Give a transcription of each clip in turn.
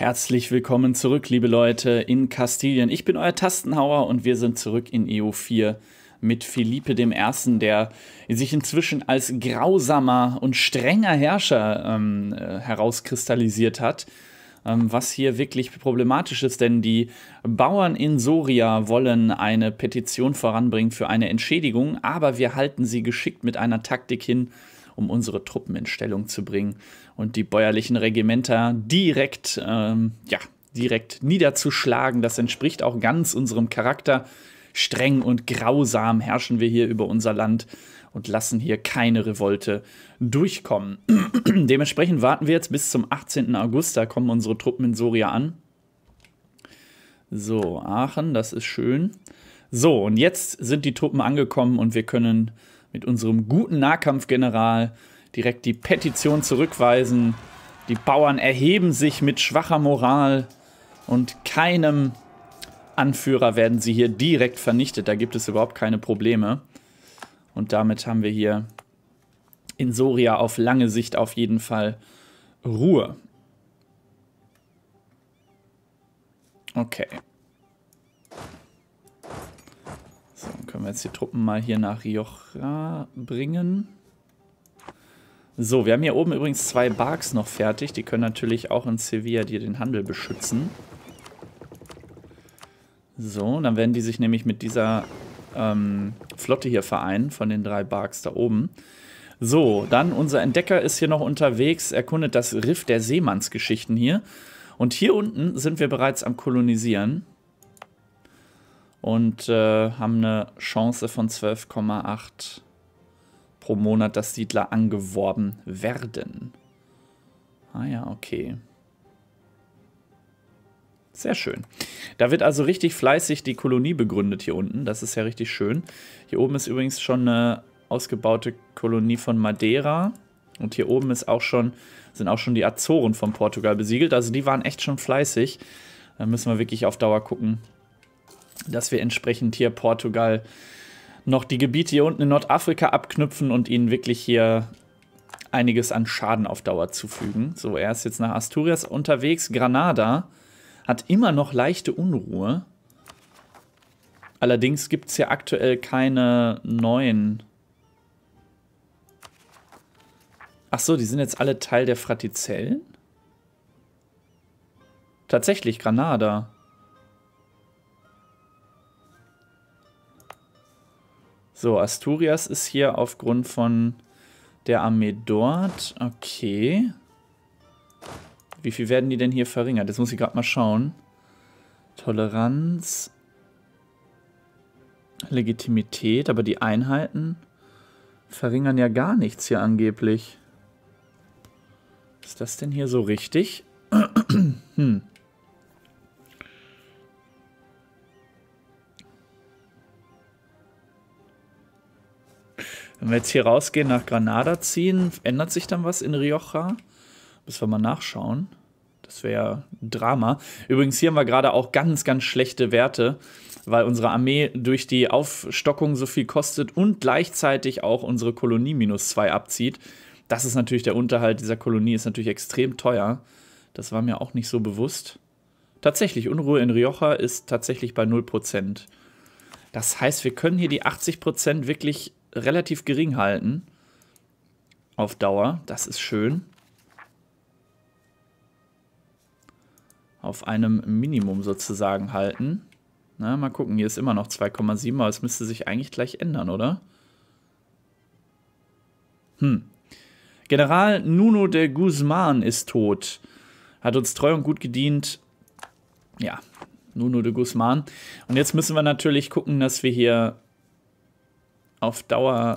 Herzlich willkommen zurück, liebe Leute, in Kastilien. Ich bin euer Tastenhauer und wir sind zurück in EU4 mit Felipe I., der sich inzwischen als grausamer und strenger Herrscher ähm, äh, herauskristallisiert hat. Ähm, was hier wirklich problematisch ist, denn die Bauern in Soria wollen eine Petition voranbringen für eine Entschädigung, aber wir halten sie geschickt mit einer Taktik hin, um unsere Truppen in Stellung zu bringen und die bäuerlichen Regimenter direkt, ähm, ja, direkt niederzuschlagen. Das entspricht auch ganz unserem Charakter. Streng und grausam herrschen wir hier über unser Land und lassen hier keine Revolte durchkommen. Dementsprechend warten wir jetzt bis zum 18. August, da kommen unsere Truppen in Soria an. So, Aachen, das ist schön. So, und jetzt sind die Truppen angekommen und wir können mit unserem guten Nahkampfgeneral direkt die Petition zurückweisen. Die Bauern erheben sich mit schwacher Moral und keinem Anführer werden sie hier direkt vernichtet. Da gibt es überhaupt keine Probleme. Und damit haben wir hier in Soria auf lange Sicht auf jeden Fall Ruhe. Okay. So, dann können wir jetzt die Truppen mal hier nach Rioja bringen. So, wir haben hier oben übrigens zwei Barks noch fertig. Die können natürlich auch in Sevilla hier den Handel beschützen. So, dann werden die sich nämlich mit dieser ähm, Flotte hier vereinen, von den drei Barks da oben. So, dann unser Entdecker ist hier noch unterwegs, erkundet das Riff der Seemannsgeschichten hier. Und hier unten sind wir bereits am Kolonisieren und äh, haben eine Chance von 12,8 pro Monat, dass Siedler angeworben werden. Ah ja, okay. Sehr schön. Da wird also richtig fleißig die Kolonie begründet hier unten. Das ist ja richtig schön. Hier oben ist übrigens schon eine ausgebaute Kolonie von Madeira. Und hier oben ist auch schon, sind auch schon die Azoren von Portugal besiegelt. Also die waren echt schon fleißig. Da müssen wir wirklich auf Dauer gucken, dass wir entsprechend hier Portugal noch die Gebiete hier unten in Nordafrika abknüpfen und ihnen wirklich hier einiges an Schaden auf Dauer zufügen. So, er ist jetzt nach Asturias unterwegs. Granada hat immer noch leichte Unruhe. Allerdings gibt es hier aktuell keine neuen. Ach so, die sind jetzt alle Teil der Fratizellen? Tatsächlich, Granada. So, Asturias ist hier aufgrund von der Armee dort. Okay. Wie viel werden die denn hier verringert? Jetzt muss ich gerade mal schauen. Toleranz. Legitimität, aber die Einheiten verringern ja gar nichts hier angeblich. Ist das denn hier so richtig? hm. Wenn wir jetzt hier rausgehen, nach Granada ziehen, ändert sich dann was in Rioja? Müssen wir mal nachschauen. Das wäre ja ein Drama. Übrigens, hier haben wir gerade auch ganz, ganz schlechte Werte, weil unsere Armee durch die Aufstockung so viel kostet und gleichzeitig auch unsere Kolonie minus zwei abzieht. Das ist natürlich der Unterhalt dieser Kolonie, ist natürlich extrem teuer. Das war mir auch nicht so bewusst. Tatsächlich, Unruhe in Rioja ist tatsächlich bei 0%. Das heißt, wir können hier die 80% wirklich relativ gering halten. Auf Dauer. Das ist schön. Auf einem Minimum sozusagen halten. Na, mal gucken. Hier ist immer noch 2,7, aber es müsste sich eigentlich gleich ändern, oder? Hm. General Nuno de Guzman ist tot. Hat uns treu und gut gedient. Ja, Nuno de Guzman. Und jetzt müssen wir natürlich gucken, dass wir hier auf Dauer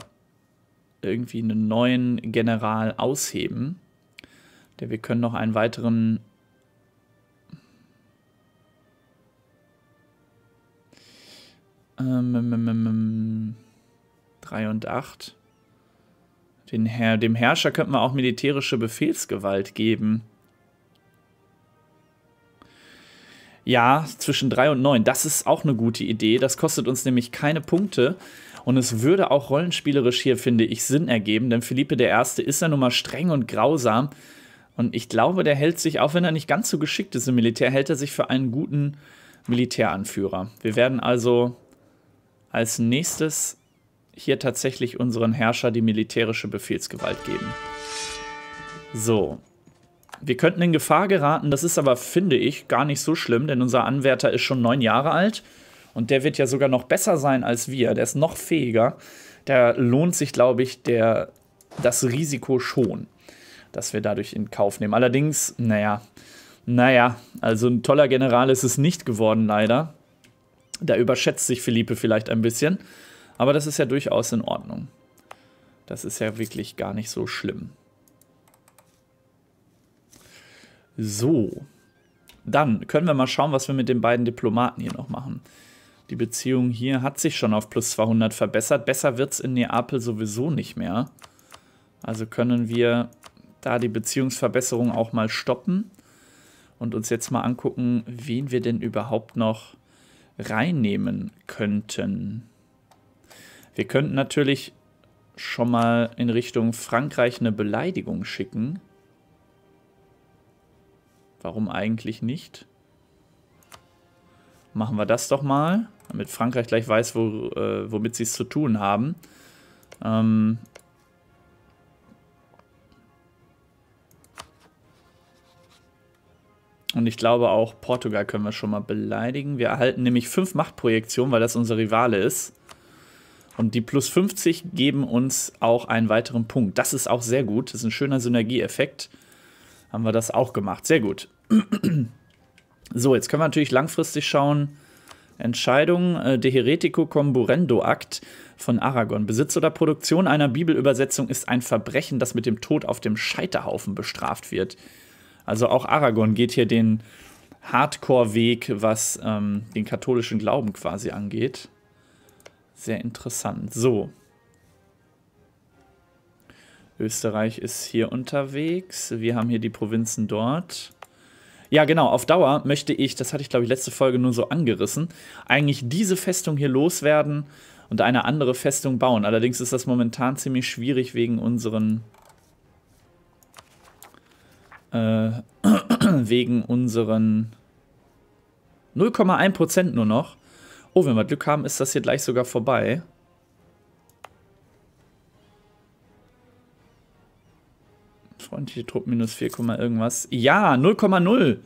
irgendwie einen neuen General ausheben. Der wir können noch einen weiteren. Ähm, 3 ähm, ähm, ähm, und 8. Den Her dem Herrscher könnten wir auch militärische Befehlsgewalt geben. Ja, zwischen 3 und 9. Das ist auch eine gute Idee. Das kostet uns nämlich keine Punkte. Und es würde auch rollenspielerisch hier, finde ich, Sinn ergeben, denn Philippe I. ist ja nun mal streng und grausam. Und ich glaube, der hält sich, auch wenn er nicht ganz so geschickt ist im Militär, hält er sich für einen guten Militäranführer. Wir werden also als nächstes hier tatsächlich unseren Herrscher die militärische Befehlsgewalt geben. So. Wir könnten in Gefahr geraten, das ist aber, finde ich, gar nicht so schlimm, denn unser Anwärter ist schon neun Jahre alt. Und der wird ja sogar noch besser sein als wir. Der ist noch fähiger. Da lohnt sich, glaube ich, der, das Risiko schon, dass wir dadurch in Kauf nehmen. Allerdings, naja, naja, also ein toller General ist es nicht geworden, leider. Da überschätzt sich Philippe vielleicht ein bisschen. Aber das ist ja durchaus in Ordnung. Das ist ja wirklich gar nicht so schlimm. So. Dann können wir mal schauen, was wir mit den beiden Diplomaten hier noch machen. Die Beziehung hier hat sich schon auf plus 200 verbessert. Besser wird es in Neapel sowieso nicht mehr. Also können wir da die Beziehungsverbesserung auch mal stoppen und uns jetzt mal angucken, wen wir denn überhaupt noch reinnehmen könnten. Wir könnten natürlich schon mal in Richtung Frankreich eine Beleidigung schicken. Warum eigentlich nicht? machen wir das doch mal, damit Frankreich gleich weiß, wo, äh, womit sie es zu tun haben. Ähm Und ich glaube auch Portugal können wir schon mal beleidigen. Wir erhalten nämlich 5 Machtprojektionen, weil das unser Rivale ist. Und die plus 50 geben uns auch einen weiteren Punkt. Das ist auch sehr gut. Das ist ein schöner Synergieeffekt. Haben wir das auch gemacht. Sehr gut. So, jetzt können wir natürlich langfristig schauen. Entscheidung, äh, de heretico comburendo Act von Aragon. Besitz oder Produktion einer Bibelübersetzung ist ein Verbrechen, das mit dem Tod auf dem Scheiterhaufen bestraft wird. Also auch Aragon geht hier den Hardcore-Weg, was ähm, den katholischen Glauben quasi angeht. Sehr interessant. So. Österreich ist hier unterwegs. Wir haben hier die Provinzen dort. Ja, genau, auf Dauer möchte ich, das hatte ich glaube ich letzte Folge nur so angerissen, eigentlich diese Festung hier loswerden und eine andere Festung bauen. Allerdings ist das momentan ziemlich schwierig wegen unseren äh, wegen unseren 0,1% nur noch. Oh, wenn wir Glück haben, ist das hier gleich sogar vorbei. Feindliche Truppen minus 4, irgendwas. Ja, 0,0.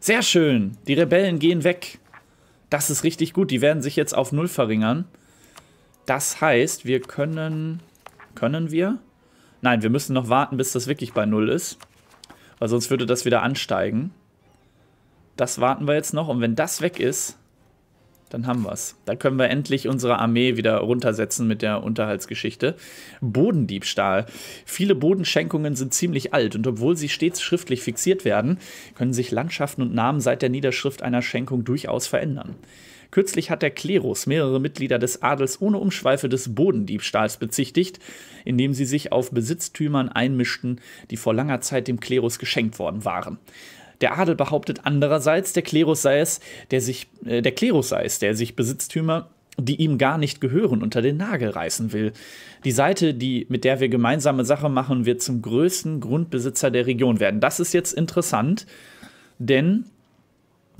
Sehr schön. Die Rebellen gehen weg. Das ist richtig gut. Die werden sich jetzt auf 0 verringern. Das heißt, wir können... Können wir? Nein, wir müssen noch warten, bis das wirklich bei 0 ist. Weil sonst würde das wieder ansteigen. Das warten wir jetzt noch. Und wenn das weg ist, dann haben wir's. Da können wir endlich unsere Armee wieder runtersetzen mit der Unterhaltsgeschichte. Bodendiebstahl. Viele Bodenschenkungen sind ziemlich alt und obwohl sie stets schriftlich fixiert werden, können sich Landschaften und Namen seit der Niederschrift einer Schenkung durchaus verändern. Kürzlich hat der Klerus mehrere Mitglieder des Adels ohne Umschweife des Bodendiebstahls bezichtigt, indem sie sich auf Besitztümern einmischten, die vor langer Zeit dem Klerus geschenkt worden waren. Der Adel behauptet andererseits, der Klerus sei es, der sich, äh, der Klerus sei es, der sich Besitztümer die ihm gar nicht gehören, unter den Nagel reißen will. Die Seite, die, mit der wir gemeinsame Sache machen, wird zum größten Grundbesitzer der Region werden. Das ist jetzt interessant, denn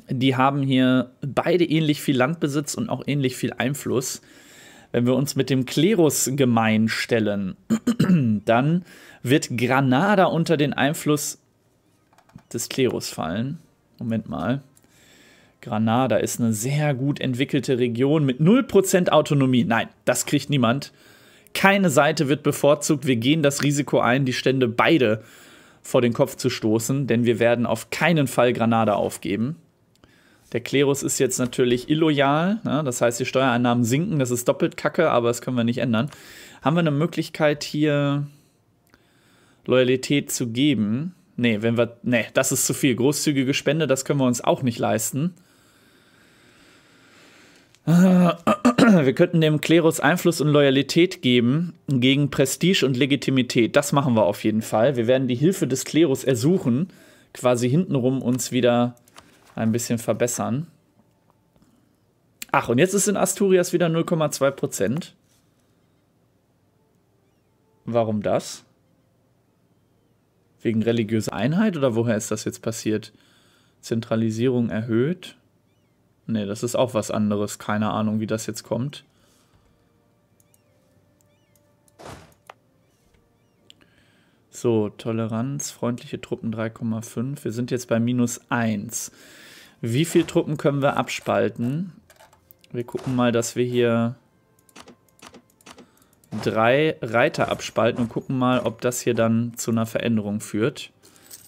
die haben hier beide ähnlich viel Landbesitz und auch ähnlich viel Einfluss. Wenn wir uns mit dem Klerus gemein stellen, dann wird Granada unter den Einfluss des Klerus fallen. Moment mal. Granada ist eine sehr gut entwickelte Region mit 0% Autonomie. Nein, das kriegt niemand. Keine Seite wird bevorzugt. Wir gehen das Risiko ein, die Stände beide vor den Kopf zu stoßen, denn wir werden auf keinen Fall Granada aufgeben. Der Klerus ist jetzt natürlich illoyal, ne? das heißt, die Steuereinnahmen sinken, das ist doppelt kacke, aber das können wir nicht ändern. Haben wir eine Möglichkeit, hier Loyalität zu geben? Nee, wenn wir. Nee, das ist zu viel. Großzügige Spende, das können wir uns auch nicht leisten. Wir könnten dem Klerus Einfluss und Loyalität geben gegen Prestige und Legitimität. Das machen wir auf jeden Fall. Wir werden die Hilfe des Klerus ersuchen, quasi hintenrum uns wieder ein bisschen verbessern. Ach, und jetzt ist in Asturias wieder 0,2%. Warum das? Wegen religiöser Einheit oder woher ist das jetzt passiert? Zentralisierung erhöht? Ne, das ist auch was anderes. Keine Ahnung, wie das jetzt kommt. So, Toleranz, freundliche Truppen 3,5. Wir sind jetzt bei minus 1. Wie viele Truppen können wir abspalten? Wir gucken mal, dass wir hier drei Reiter abspalten und gucken mal, ob das hier dann zu einer Veränderung führt.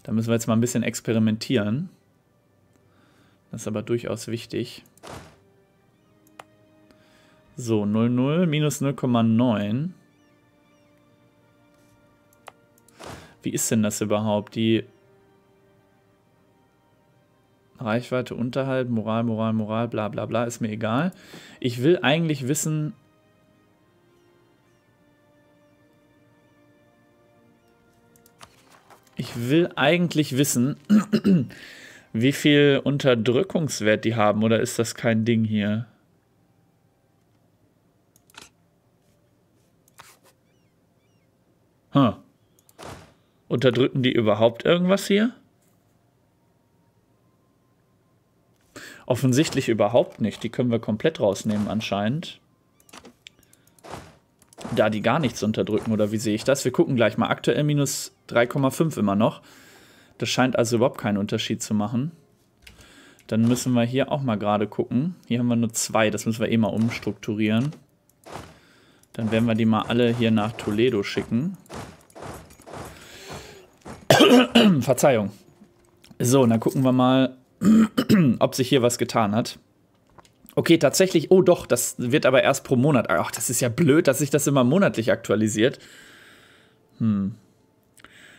Da müssen wir jetzt mal ein bisschen experimentieren. Das ist aber durchaus wichtig. So, 0,0 minus 0,9. Wie ist denn das überhaupt? Die Reichweite unterhalb, Moral, Moral, Moral, bla bla bla, ist mir egal. Ich will eigentlich wissen, ich will eigentlich wissen, wie viel Unterdrückungswert die haben, oder ist das kein Ding hier? Hm. Unterdrücken die überhaupt irgendwas hier? Offensichtlich überhaupt nicht. Die können wir komplett rausnehmen anscheinend da die gar nichts unterdrücken oder wie sehe ich das? Wir gucken gleich mal. Aktuell minus 3,5 immer noch. Das scheint also überhaupt keinen Unterschied zu machen. Dann müssen wir hier auch mal gerade gucken. Hier haben wir nur zwei, das müssen wir eh mal umstrukturieren. Dann werden wir die mal alle hier nach Toledo schicken. Verzeihung. So, und dann gucken wir mal, ob sich hier was getan hat. Okay, tatsächlich, oh doch, das wird aber erst pro Monat. Ach, das ist ja blöd, dass sich das immer monatlich aktualisiert. Hm.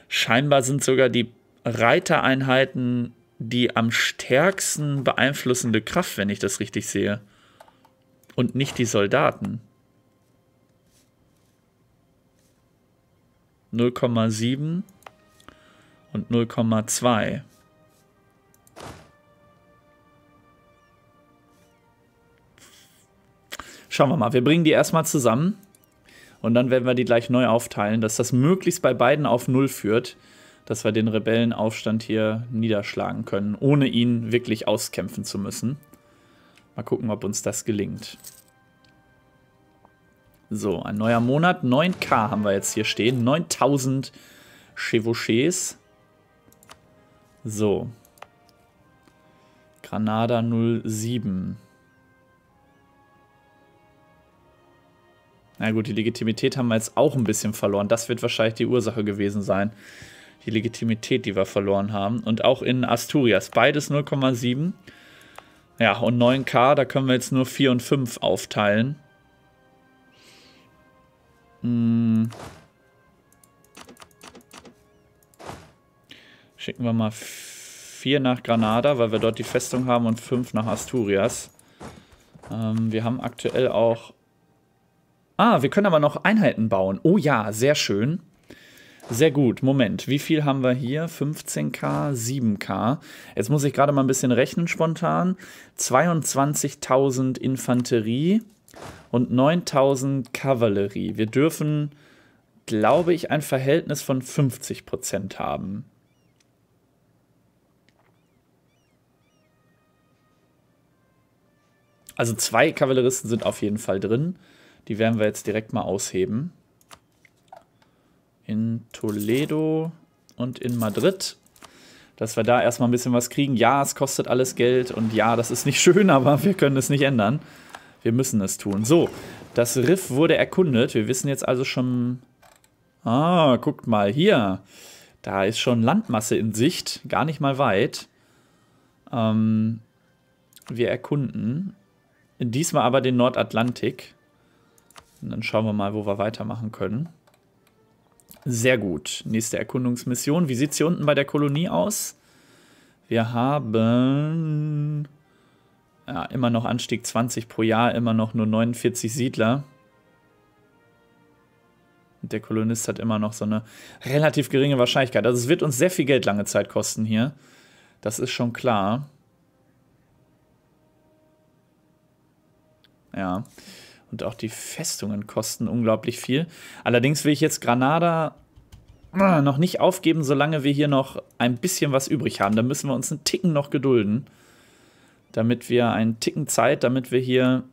Scheinbar sind sogar die Reitereinheiten die am stärksten beeinflussende Kraft, wenn ich das richtig sehe. Und nicht die Soldaten. 0,7 und 0,2. Schauen wir mal, wir bringen die erstmal zusammen und dann werden wir die gleich neu aufteilen, dass das möglichst bei beiden auf Null führt, dass wir den Rebellenaufstand hier niederschlagen können, ohne ihn wirklich auskämpfen zu müssen. Mal gucken, ob uns das gelingt. So, ein neuer Monat. 9k haben wir jetzt hier stehen. 9000 Chevauchés. So. Granada 07. Na gut, die Legitimität haben wir jetzt auch ein bisschen verloren. Das wird wahrscheinlich die Ursache gewesen sein. Die Legitimität, die wir verloren haben. Und auch in Asturias. Beides 0,7. Ja, und 9K, da können wir jetzt nur 4 und 5 aufteilen. Hm. Schicken wir mal 4 nach Granada, weil wir dort die Festung haben und 5 nach Asturias. Ähm, wir haben aktuell auch Ah, wir können aber noch Einheiten bauen. Oh ja, sehr schön. Sehr gut. Moment, wie viel haben wir hier? 15k, 7k. Jetzt muss ich gerade mal ein bisschen rechnen spontan. 22.000 Infanterie und 9.000 Kavallerie. Wir dürfen, glaube ich, ein Verhältnis von 50% haben. Also zwei Kavalleristen sind auf jeden Fall drin. Die werden wir jetzt direkt mal ausheben. In Toledo und in Madrid. Dass wir da erstmal ein bisschen was kriegen. Ja, es kostet alles Geld und ja, das ist nicht schön, aber wir können es nicht ändern. Wir müssen es tun. So, das Riff wurde erkundet. Wir wissen jetzt also schon... Ah, guckt mal hier. Da ist schon Landmasse in Sicht. Gar nicht mal weit. Ähm, wir erkunden. Diesmal aber den Nordatlantik. Und dann schauen wir mal, wo wir weitermachen können. Sehr gut. Nächste Erkundungsmission. Wie sieht es hier unten bei der Kolonie aus? Wir haben ja, immer noch Anstieg 20 pro Jahr, immer noch nur 49 Siedler. Und der Kolonist hat immer noch so eine relativ geringe Wahrscheinlichkeit. Also es wird uns sehr viel Geld lange Zeit kosten hier. Das ist schon klar. Ja. Und auch die Festungen kosten unglaublich viel. Allerdings will ich jetzt Granada äh, noch nicht aufgeben, solange wir hier noch ein bisschen was übrig haben. Da müssen wir uns einen Ticken noch gedulden. Damit wir einen Ticken Zeit, damit wir hier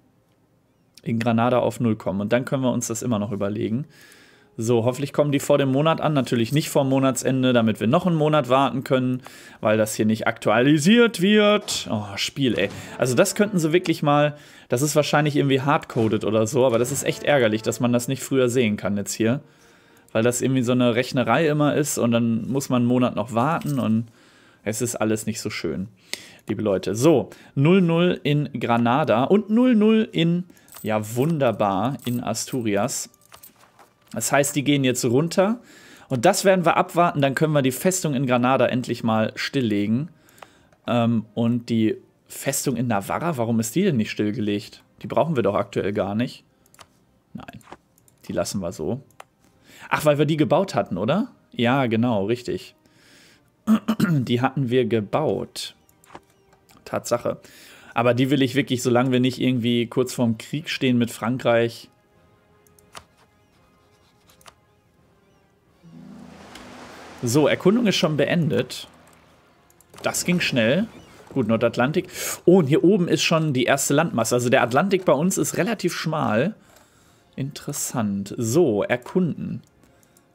in Granada auf Null kommen. Und dann können wir uns das immer noch überlegen. So, hoffentlich kommen die vor dem Monat an. Natürlich nicht vor Monatsende, damit wir noch einen Monat warten können, weil das hier nicht aktualisiert wird. Oh, Spiel, ey. Also das könnten sie wirklich mal... Das ist wahrscheinlich irgendwie hardcoded oder so, aber das ist echt ärgerlich, dass man das nicht früher sehen kann jetzt hier. Weil das irgendwie so eine Rechnerei immer ist und dann muss man einen Monat noch warten und es ist alles nicht so schön, liebe Leute. So, 0-0 in Granada und 0-0 in, ja wunderbar, in Asturias. Das heißt, die gehen jetzt runter. Und das werden wir abwarten. Dann können wir die Festung in Granada endlich mal stilllegen. Ähm, und die Festung in Navarra, warum ist die denn nicht stillgelegt? Die brauchen wir doch aktuell gar nicht. Nein, die lassen wir so. Ach, weil wir die gebaut hatten, oder? Ja, genau, richtig. Die hatten wir gebaut. Tatsache. Aber die will ich wirklich, solange wir nicht irgendwie kurz vorm Krieg stehen mit Frankreich, So, Erkundung ist schon beendet. Das ging schnell. Gut, Nordatlantik. Oh, und hier oben ist schon die erste Landmasse. Also der Atlantik bei uns ist relativ schmal. Interessant. So, erkunden.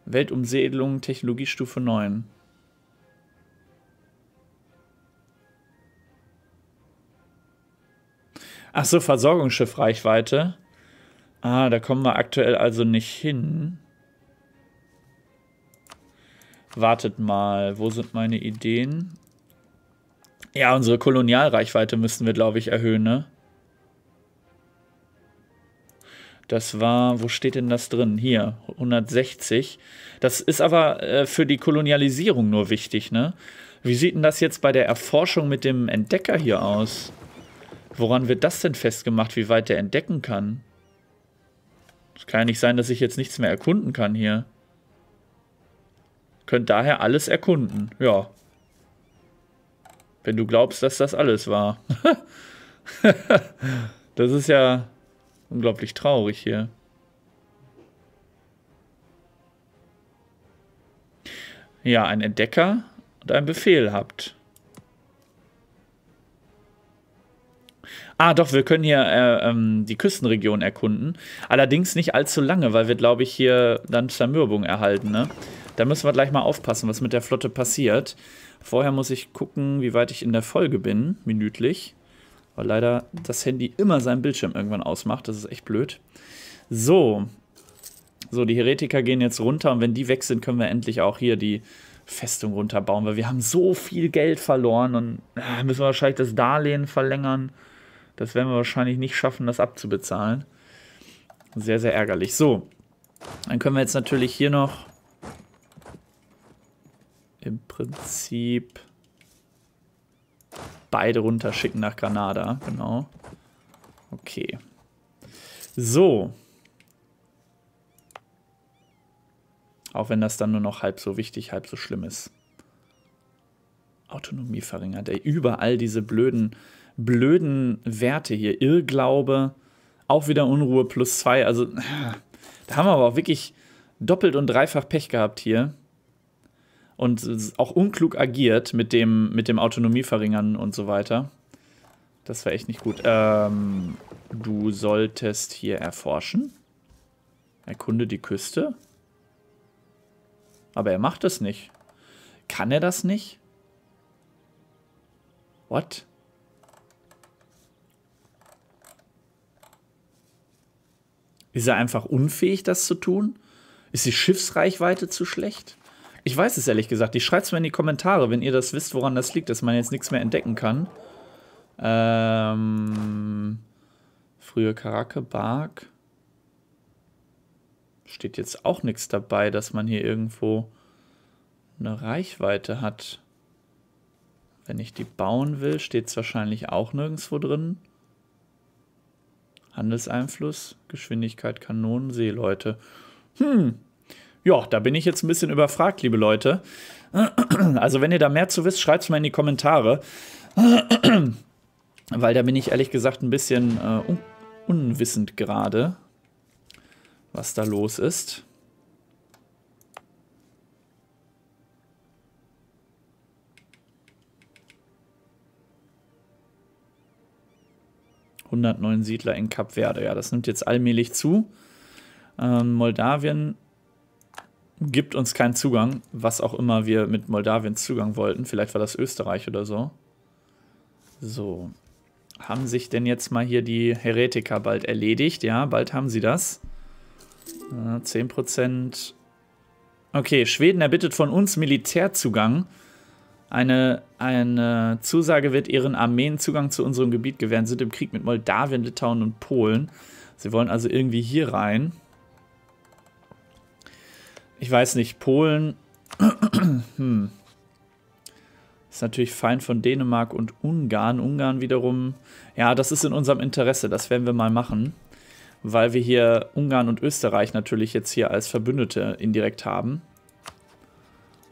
Weltumsegelung, Technologiestufe 9. Achso, Versorgungsschiffreichweite. Ah, da kommen wir aktuell also nicht hin. Wartet mal, wo sind meine Ideen? Ja, unsere Kolonialreichweite müssten wir, glaube ich, erhöhen, ne? Das war, wo steht denn das drin? Hier, 160. Das ist aber äh, für die Kolonialisierung nur wichtig, ne? Wie sieht denn das jetzt bei der Erforschung mit dem Entdecker hier aus? Woran wird das denn festgemacht, wie weit der entdecken kann? Es kann ja nicht sein, dass ich jetzt nichts mehr erkunden kann hier. Könnt daher alles erkunden. Ja. Wenn du glaubst, dass das alles war. das ist ja unglaublich traurig hier. Ja, ein Entdecker und ein Befehl habt. Ah, doch, wir können hier äh, ähm, die Küstenregion erkunden. Allerdings nicht allzu lange, weil wir, glaube ich, hier dann Zermürbung erhalten, ne? Da müssen wir gleich mal aufpassen, was mit der Flotte passiert. Vorher muss ich gucken, wie weit ich in der Folge bin, minütlich. Weil leider das Handy immer seinen Bildschirm irgendwann ausmacht. Das ist echt blöd. So. So, die Heretiker gehen jetzt runter und wenn die weg sind, können wir endlich auch hier die Festung runterbauen, weil wir haben so viel Geld verloren und äh, müssen wir wahrscheinlich das Darlehen verlängern. Das werden wir wahrscheinlich nicht schaffen, das abzubezahlen. Sehr, sehr ärgerlich. So, dann können wir jetzt natürlich hier noch im Prinzip beide runterschicken nach Granada, genau. Okay. So. Auch wenn das dann nur noch halb so wichtig, halb so schlimm ist. Autonomie verringert. Ey, überall diese blöden, blöden Werte hier. Irrglaube, auch wieder Unruhe plus zwei. Also, da haben wir aber auch wirklich doppelt und dreifach Pech gehabt hier und auch unklug agiert mit dem, mit dem Autonomieverringern und so weiter. Das wäre echt nicht gut. Ähm, du solltest hier erforschen. Erkunde die Küste. Aber er macht es nicht. Kann er das nicht? What? Ist er einfach unfähig, das zu tun? Ist die Schiffsreichweite zu schlecht? Ich weiß es ehrlich gesagt. Ich schreibe es mir in die Kommentare, wenn ihr das wisst, woran das liegt, dass man jetzt nichts mehr entdecken kann. Ähm, frühe Karake, Bark. Steht jetzt auch nichts dabei, dass man hier irgendwo eine Reichweite hat. Wenn ich die bauen will, steht es wahrscheinlich auch nirgendwo drin. Handelseinfluss, Geschwindigkeit, Kanonen, Seeleute. Hm, ja, da bin ich jetzt ein bisschen überfragt, liebe Leute. Also, wenn ihr da mehr zu wisst, schreibt es mal in die Kommentare. Weil da bin ich ehrlich gesagt ein bisschen äh, un unwissend gerade, was da los ist. Hundertneun Siedler in Kapverde. Ja, das nimmt jetzt allmählich zu. Ähm, Moldawien gibt uns keinen Zugang, was auch immer wir mit Moldawien Zugang wollten. Vielleicht war das Österreich oder so. So. Haben sich denn jetzt mal hier die Heretiker bald erledigt? Ja, bald haben sie das. 10%. Okay, Schweden erbittet von uns Militärzugang. Eine, eine Zusage wird ihren Armeen Zugang zu unserem Gebiet gewähren, sind im Krieg mit Moldawien, Litauen und Polen. Sie wollen also irgendwie hier rein ich weiß nicht, Polen hm. ist natürlich fein von Dänemark und Ungarn. Ungarn wiederum, ja, das ist in unserem Interesse, das werden wir mal machen, weil wir hier Ungarn und Österreich natürlich jetzt hier als Verbündete indirekt haben.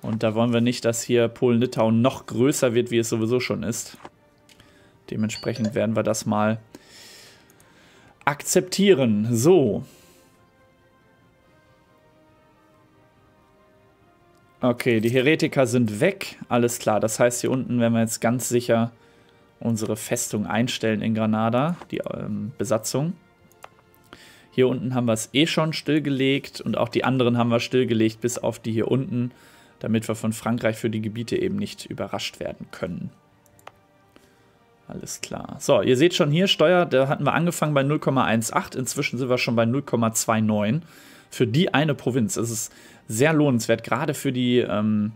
Und da wollen wir nicht, dass hier Polen-Litauen noch größer wird, wie es sowieso schon ist. Dementsprechend werden wir das mal akzeptieren. So, Okay, die Heretiker sind weg. Alles klar, das heißt, hier unten werden wir jetzt ganz sicher unsere Festung einstellen in Granada, die ähm, Besatzung. Hier unten haben wir es eh schon stillgelegt und auch die anderen haben wir stillgelegt, bis auf die hier unten, damit wir von Frankreich für die Gebiete eben nicht überrascht werden können. Alles klar. So, ihr seht schon hier, Steuer, da hatten wir angefangen bei 0,18, inzwischen sind wir schon bei 0,29 für die eine Provinz. Es ist sehr lohnenswert, gerade für die, ähm,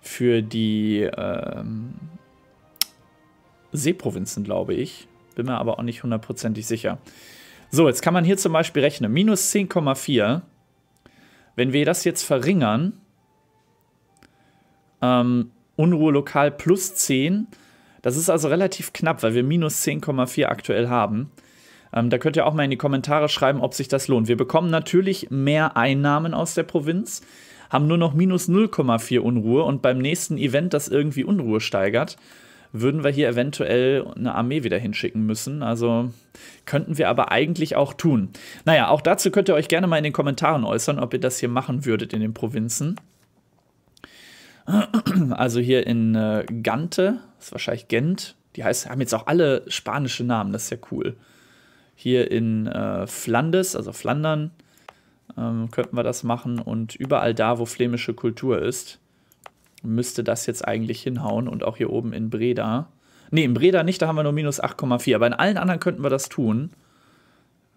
für die ähm, Seeprovinzen, glaube ich. Bin mir aber auch nicht hundertprozentig sicher. So, jetzt kann man hier zum Beispiel rechnen. Minus 10,4. Wenn wir das jetzt verringern, ähm, Unruhe lokal plus 10, das ist also relativ knapp, weil wir minus 10,4 aktuell haben. Ähm, da könnt ihr auch mal in die Kommentare schreiben, ob sich das lohnt. Wir bekommen natürlich mehr Einnahmen aus der Provinz, haben nur noch minus 0,4 Unruhe und beim nächsten Event, das irgendwie Unruhe steigert, würden wir hier eventuell eine Armee wieder hinschicken müssen. Also könnten wir aber eigentlich auch tun. Naja, auch dazu könnt ihr euch gerne mal in den Kommentaren äußern, ob ihr das hier machen würdet in den Provinzen. Also hier in äh, Gante, ist wahrscheinlich Gent. Die heißt, haben jetzt auch alle spanische Namen, das ist ja cool hier in äh, Flandes, also Flandern, ähm, könnten wir das machen. Und überall da, wo flämische Kultur ist, müsste das jetzt eigentlich hinhauen. Und auch hier oben in Breda. Ne, in Breda nicht, da haben wir nur minus 8,4. Aber in allen anderen könnten wir das tun.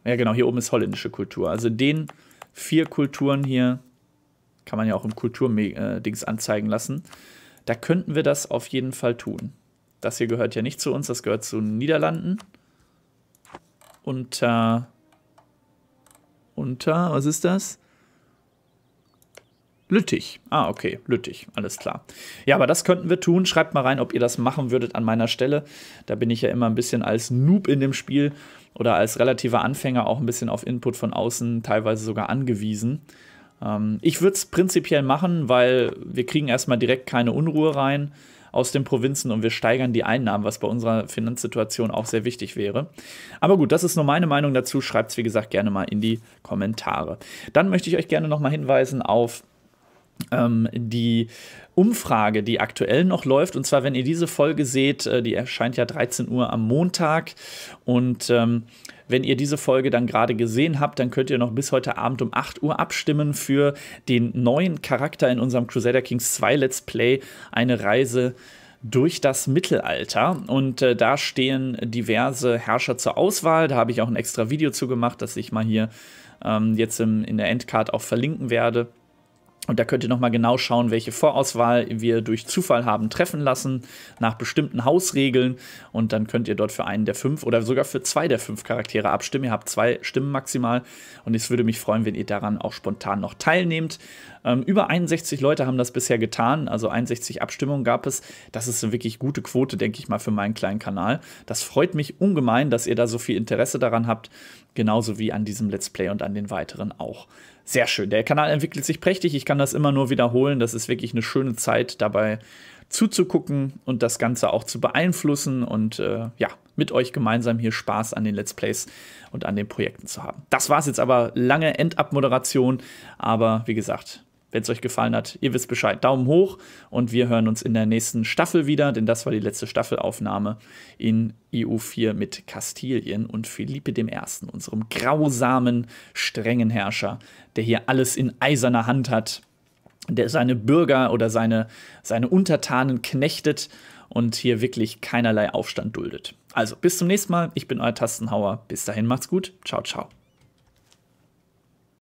Ja, genau, hier oben ist holländische Kultur. Also den vier Kulturen hier kann man ja auch im Kulturdings äh, anzeigen lassen. Da könnten wir das auf jeden Fall tun. Das hier gehört ja nicht zu uns, das gehört zu den Niederlanden unter, unter, was ist das? Lüttich. Ah, okay, Lüttich, alles klar. Ja, aber das könnten wir tun. Schreibt mal rein, ob ihr das machen würdet an meiner Stelle. Da bin ich ja immer ein bisschen als Noob in dem Spiel oder als relativer Anfänger auch ein bisschen auf Input von außen, teilweise sogar angewiesen. Ähm, ich würde es prinzipiell machen, weil wir kriegen erstmal direkt keine Unruhe rein aus den Provinzen und wir steigern die Einnahmen, was bei unserer Finanzsituation auch sehr wichtig wäre. Aber gut, das ist nur meine Meinung dazu. Schreibt es, wie gesagt, gerne mal in die Kommentare. Dann möchte ich euch gerne nochmal hinweisen auf ähm, die Umfrage, die aktuell noch läuft. Und zwar, wenn ihr diese Folge seht, äh, die erscheint ja 13 Uhr am Montag. Und ähm, wenn ihr diese Folge dann gerade gesehen habt, dann könnt ihr noch bis heute Abend um 8 Uhr abstimmen für den neuen Charakter in unserem Crusader Kings 2 Let's Play, eine Reise durch das Mittelalter. Und äh, da stehen diverse Herrscher zur Auswahl. Da habe ich auch ein extra Video zu gemacht, das ich mal hier ähm, jetzt im, in der Endcard auch verlinken werde. Und da könnt ihr nochmal genau schauen, welche Vorauswahl wir durch Zufall haben treffen lassen, nach bestimmten Hausregeln. Und dann könnt ihr dort für einen der fünf oder sogar für zwei der fünf Charaktere abstimmen. Ihr habt zwei Stimmen maximal. Und es würde mich freuen, wenn ihr daran auch spontan noch teilnehmt. Ähm, über 61 Leute haben das bisher getan, also 61 Abstimmungen gab es. Das ist eine wirklich gute Quote, denke ich mal, für meinen kleinen Kanal. Das freut mich ungemein, dass ihr da so viel Interesse daran habt, genauso wie an diesem Let's Play und an den weiteren auch. Sehr schön. Der Kanal entwickelt sich prächtig. Ich kann das immer nur wiederholen. Das ist wirklich eine schöne Zeit dabei zuzugucken und das Ganze auch zu beeinflussen und äh, ja, mit euch gemeinsam hier Spaß an den Let's Plays und an den Projekten zu haben. Das war es jetzt aber lange Endabmoderation, aber wie gesagt, wenn es euch gefallen hat, ihr wisst Bescheid. Daumen hoch und wir hören uns in der nächsten Staffel wieder, denn das war die letzte Staffelaufnahme in EU4 mit Kastilien und Philippe I., unserem grausamen, strengen Herrscher, der hier alles in eiserner Hand hat, der seine Bürger oder seine, seine Untertanen knechtet und hier wirklich keinerlei Aufstand duldet. Also bis zum nächsten Mal. Ich bin euer Tastenhauer. Bis dahin macht's gut. Ciao, ciao.